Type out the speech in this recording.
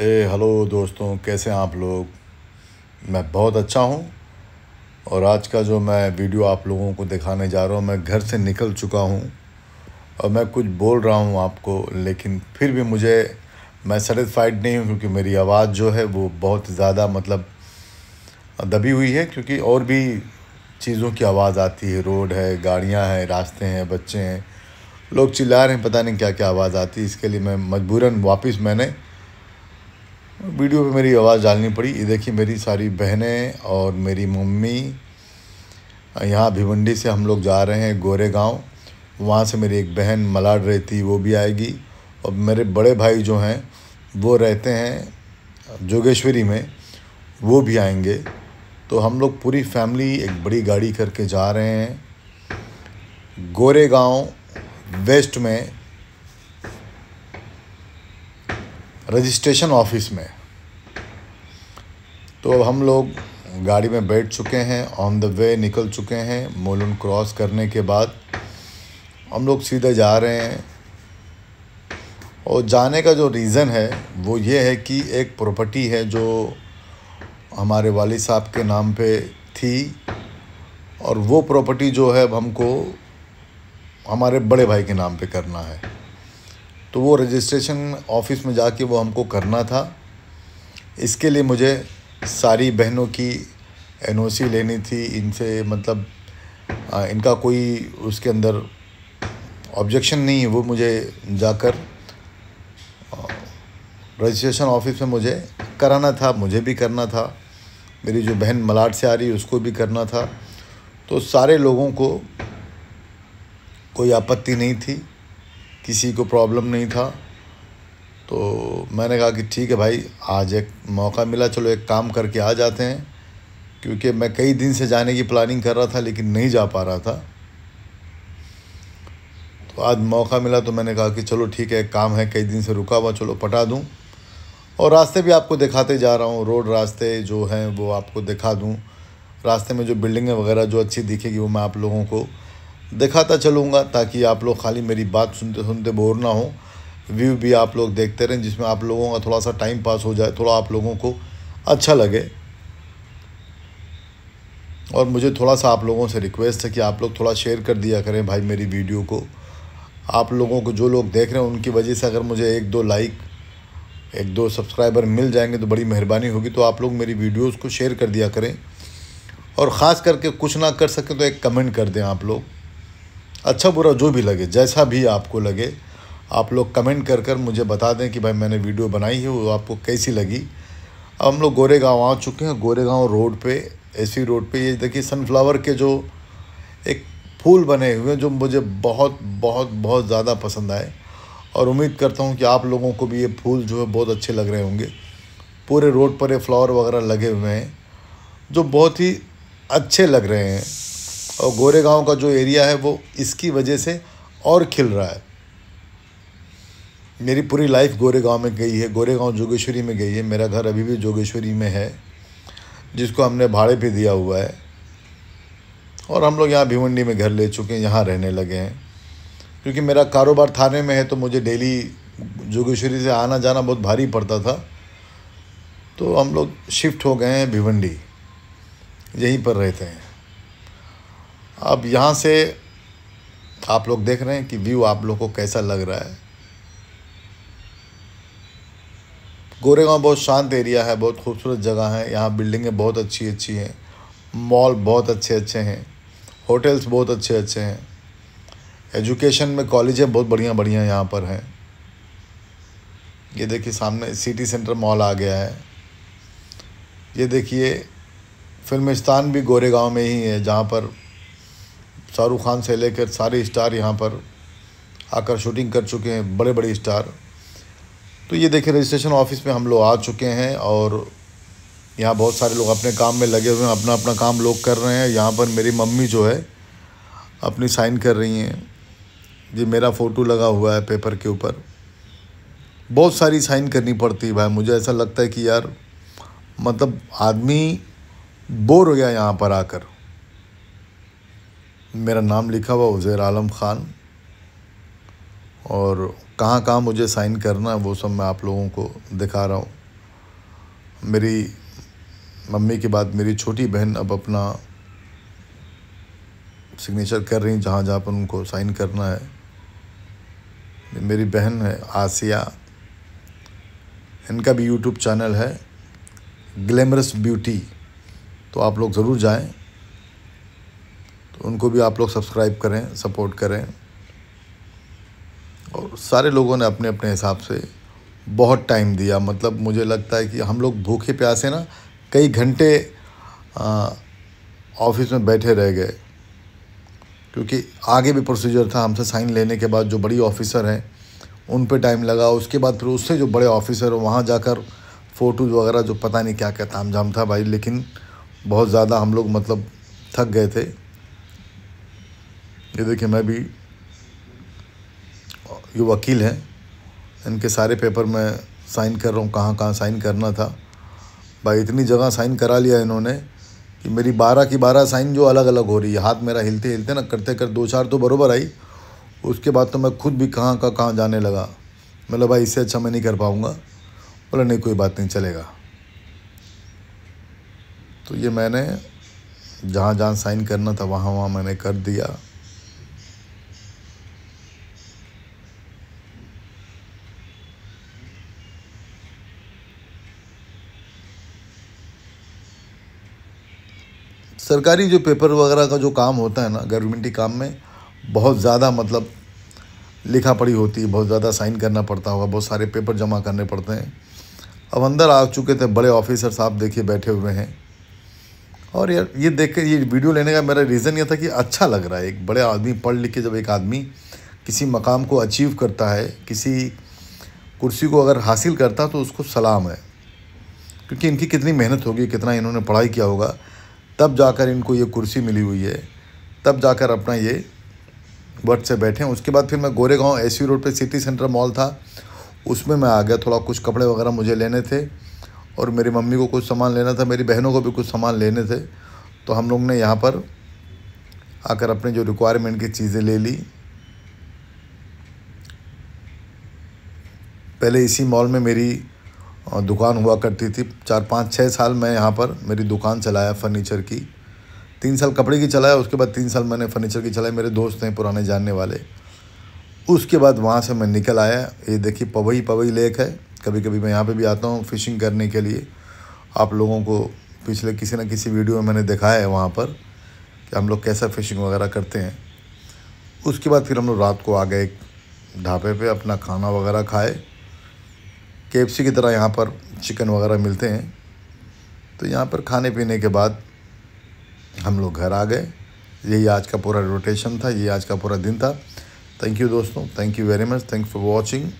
ए hello दोस्तों कैसे हैं आप लोग मैं बहुत अच्छा हूँ और आज का जो मैं वीडियो आप लोगों को दिखाने जा रहा हूँ मैं घर से निकल चुका हूँ और मैं कुछ बोल रहा हूँ आपको लेकिन फिर भी मुझे मैं सेटिस्फाइड नहीं हूँ क्योंकि मेरी आवाज़ जो है वो बहुत ज़्यादा मतलब दबी हुई है क्योंकि और भी चीज़ों की आवाज़ आती है रोड है गाड़ियाँ हैं रास्ते हैं बच्चे हैं लोग चिल्ला रहे हैं पता नहीं क्या क्या आवाज़ आती है इसके लिए मैं मजबूरन वापस मैंने वीडियो पे मेरी आवाज़ डालनी पड़ी ये देखिए मेरी सारी बहनें और मेरी मम्मी यहाँ भिवंडी से हम लोग जा रहे हैं गोरे गांव वहाँ से मेरी एक बहन मलाड रहती वो भी आएगी और मेरे बड़े भाई जो हैं वो रहते हैं जोगेश्वरी में वो भी आएंगे तो हम लोग पूरी फैमिली एक बड़ी गाड़ी करके जा रहे हैं गोरे वेस्ट में रजिस्ट्रेशन ऑफिस में तो अब हम लोग गाड़ी में बैठ चुके हैं ऑन द वे निकल चुके हैं मोलन क्रॉस करने के बाद हम लोग सीधे जा रहे हैं और जाने का जो रीज़न है वो ये है कि एक प्रॉपर्टी है जो हमारे वालिद साहब के नाम पे थी और वो प्रॉपर्टी जो है अब हमको हमारे बड़े भाई के नाम पे करना है तो वो रजिस्ट्रेशन ऑफिस में जाके वो हमको करना था इसके लिए मुझे सारी बहनों की एनओसी लेनी थी इनसे मतलब इनका कोई उसके अंदर ऑब्जेक्शन नहीं है वो मुझे जाकर रजिस्ट्रेशन ऑफिस में मुझे कराना था मुझे भी करना था मेरी जो बहन मलाड से आ रही उसको भी करना था तो सारे लोगों को कोई आपत्ति नहीं थी किसी को प्रॉब्लम नहीं था तो मैंने कहा कि ठीक है भाई आज एक मौका मिला चलो एक काम करके आ जाते हैं क्योंकि मैं कई दिन से जाने की प्लानिंग कर रहा था लेकिन नहीं जा पा रहा था तो आज मौका मिला तो मैंने कहा कि चलो ठीक है एक काम है कई दिन से रुका हुआ चलो पटा दूँ और रास्ते भी आपको दिखाते जा रहा हूँ रोड रास्ते जो हैं वो आपको दिखा दूँ रास्ते में जो बिल्डिंगें वगैरह जो अच्छी दिखेगी वो मैं आप लोगों को दिखाता चलूँगा ताकि आप लोग खाली मेरी बात सुनते सुनते बोर ना हो व्यू भी आप लोग देखते रहें जिसमें आप लोगों का थोड़ा सा टाइम पास हो जाए थोड़ा आप लोगों को अच्छा लगे और मुझे थोड़ा सा आप लोगों से रिक्वेस्ट है कि आप लोग थोड़ा शेयर कर दिया करें भाई मेरी वीडियो को आप लोगों को जो लोग देख रहे हैं उनकी वजह से अगर मुझे एक दो लाइक एक दो सब्सक्राइबर मिल जाएंगे तो बड़ी मेहरबानी होगी तो आप लोग मेरी वीडियोज़ को शेयर कर दिया करें और ख़ास करके कुछ ना कर सकें तो एक कमेंट कर दें आप लोग अच्छा बुरा जो भी लगे जैसा भी आपको लगे आप लोग कमेंट कर कर मुझे बता दें कि भाई मैंने वीडियो बनाई है वो आपको कैसी लगी अब हम लोग गोरेगांव आ चुके हैं गोरेगांव रोड पे एसी रोड पे ये देखिए सनफ्लावर के जो एक फूल बने हुए हैं जो मुझे बहुत बहुत बहुत ज़्यादा पसंद आए और उम्मीद करता हूँ कि आप लोगों को भी ये फूल जो है बहुत अच्छे लग रहे होंगे पूरे रोड पर ये फ्लावर वगैरह लगे हुए हैं जो बहुत ही अच्छे लग रहे हैं और गोरेगांव का जो एरिया है वो इसकी वजह से और खिल रहा है मेरी पूरी लाइफ गोरेगांव में गई है गोरेगांव जोगेश्वरी में गई है मेरा घर अभी भी जोगेश्वरी में है जिसको हमने भाड़े पे दिया हुआ है और हम लोग यहाँ भिवंडी में घर ले चुके हैं यहाँ रहने लगे हैं क्योंकि मेरा कारोबार थाने में है तो मुझे डेली जोगेश्वरी से आना जाना बहुत भारी पड़ता था तो हम लोग शिफ्ट हो गए हैं भिवंडी यहीं पर रहते हैं अब यहाँ से आप लोग देख रहे हैं कि व्यू आप लोग को कैसा लग रहा है गोरेगांव बहुत शांत एरिया है बहुत खूबसूरत जगह है यहाँ बिल्डिंगें बहुत अच्छी अच्छी हैं मॉल बहुत अच्छे अच्छे हैं होटल्स बहुत अच्छे अच्छे हैं एजुकेशन में कॉलेजें बहुत बढ़िया बढ़िया यहाँ पर हैं ये देखिए सामने सिटी सेंटर मॉल आ गया है ये देखिए फिल्मिस्तान भी गोरेगांव में ही है जहाँ पर शाहरुख खान से लेकर सारे स्टार यहाँ पर आकर शूटिंग कर चुके हैं बड़े बड़े स्टार तो ये देखिए रजिस्ट्रेशन ऑफिस में हम लोग आ चुके हैं और यहाँ बहुत सारे लोग अपने काम में लगे हुए हैं अपना अपना काम लोग कर रहे हैं यहाँ पर मेरी मम्मी जो है अपनी साइन कर रही हैं जी मेरा फ़ोटो लगा हुआ है पेपर के ऊपर बहुत सारी साइन करनी पड़ती है भाई मुझे ऐसा लगता है कि यार मतलब आदमी बोर हो गया यहाँ पर आकर मेरा नाम लिखा हुआ उज़ैर आलम ख़ान और कहाँ कहाँ मुझे साइन करना है वो सब मैं आप लोगों को दिखा रहा हूँ मेरी मम्मी के बाद मेरी छोटी बहन अब अपना सिग्नेचर कर रही जहाँ जहाँ पर उनको साइन करना है मेरी बहन है आसिया इनका भी यूट्यूब चैनल है ग्लैमरस ब्यूटी तो आप लोग ज़रूर जाएं उनको भी आप लोग सब्सक्राइब करें सपोर्ट करें और सारे लोगों ने अपने अपने हिसाब से बहुत टाइम दिया मतलब मुझे लगता है कि हम लोग भूखे प्यासे ना कई घंटे ऑफिस में बैठे रह गए क्योंकि आगे भी प्रोसीजर था हमसे साइन लेने के बाद जो बड़ी ऑफिसर हैं उन पे टाइम लगा उसके बाद फिर उससे जो बड़े ऑफिसर हैं वहाँ जाकर फ़ोटोज़ वगैरह जो पता नहीं क्या क्या ताम झाम था भाई लेकिन बहुत ज़्यादा हम लोग मतलब थक गए थे ये देखिए मैं भी ये वकील हैं इनके सारे पेपर मैं साइन कर रहा हूँ कहाँ कहाँ साइन करना था भाई इतनी जगह साइन करा लिया इन्होंने कि मेरी बारह की बारह साइन जो अलग अलग हो रही है हाथ मेरा हिलते हिलते ना करते कर दो चार तो बरोबर आई उसके बाद तो मैं खुद भी कहाँ का कहाँ जाने लगा मतलब भाई इससे अच्छा मैं नहीं कर पाऊँगा बोला नहीं कोई बात नहीं चलेगा तो ये मैंने जहाँ जहाँ साइन करना था वहाँ वहाँ मैंने कर दिया सरकारी जो पेपर वगैरह का जो काम होता है ना गवर्नमेंटी काम में बहुत ज़्यादा मतलब लिखा पड़ी होती है बहुत ज़्यादा साइन करना पड़ता होगा बहुत सारे पेपर जमा करने पड़ते हैं अब अंदर आ चुके थे बड़े ऑफिसर साहब देखिए बैठे हुए हैं और यार ये देख कर ये वीडियो लेने का मेरा रीज़न ये था कि अच्छा लग रहा है एक बड़े आदमी पढ़ लिख के जब एक आदमी किसी मकाम को अचीव करता है किसी कुर्सी को अगर हासिल करता तो उसको सलाम है क्योंकि इनकी कितनी मेहनत होगी कितना इन्होंने पढ़ाई किया होगा तब जाकर इनको ये कुर्सी मिली हुई है तब जाकर अपना ये वर्ड से बैठे उसके बाद फिर मैं गोरेगांव एस रोड पर सिटी सेंटर मॉल था उसमें मैं आ गया थोड़ा कुछ कपड़े वगैरह मुझे लेने थे और मेरी मम्मी को कुछ सामान लेना था मेरी बहनों को भी कुछ सामान लेने थे तो हम लोग ने यहाँ पर आकर अपने जो रिक्वायरमेंट की चीज़ें ले ली पहले इसी मॉल में मेरी और दुकान हुआ करती थी चार पाँच छः साल मैं यहाँ पर मेरी दुकान चलाया फर्नीचर की तीन साल कपड़े की चलाया उसके बाद तीन साल मैंने फर्नीचर की चलाई मेरे दोस्त हैं पुराने जानने वाले उसके बाद वहाँ से मैं निकल आया ये देखिए पवई पवई लेक है कभी कभी मैं यहाँ पे भी आता हूँ फ़िशिंग करने के लिए आप लोगों को पिछले किसी न किसी वीडियो में मैंने दिखाया है वहाँ पर कि हम लोग कैसा फ़िशिंग वगैरह करते हैं उसके बाद फिर हम लोग रात को आ गए ढाबे पे अपना खाना वगैरह खाए के की तरह यहाँ पर चिकन वगैरह मिलते हैं तो यहाँ पर खाने पीने के बाद हम लोग घर आ गए यही आज का पूरा रोटेशन था ये आज का पूरा दिन था थैंक यू दोस्तों thank you very much thank for watching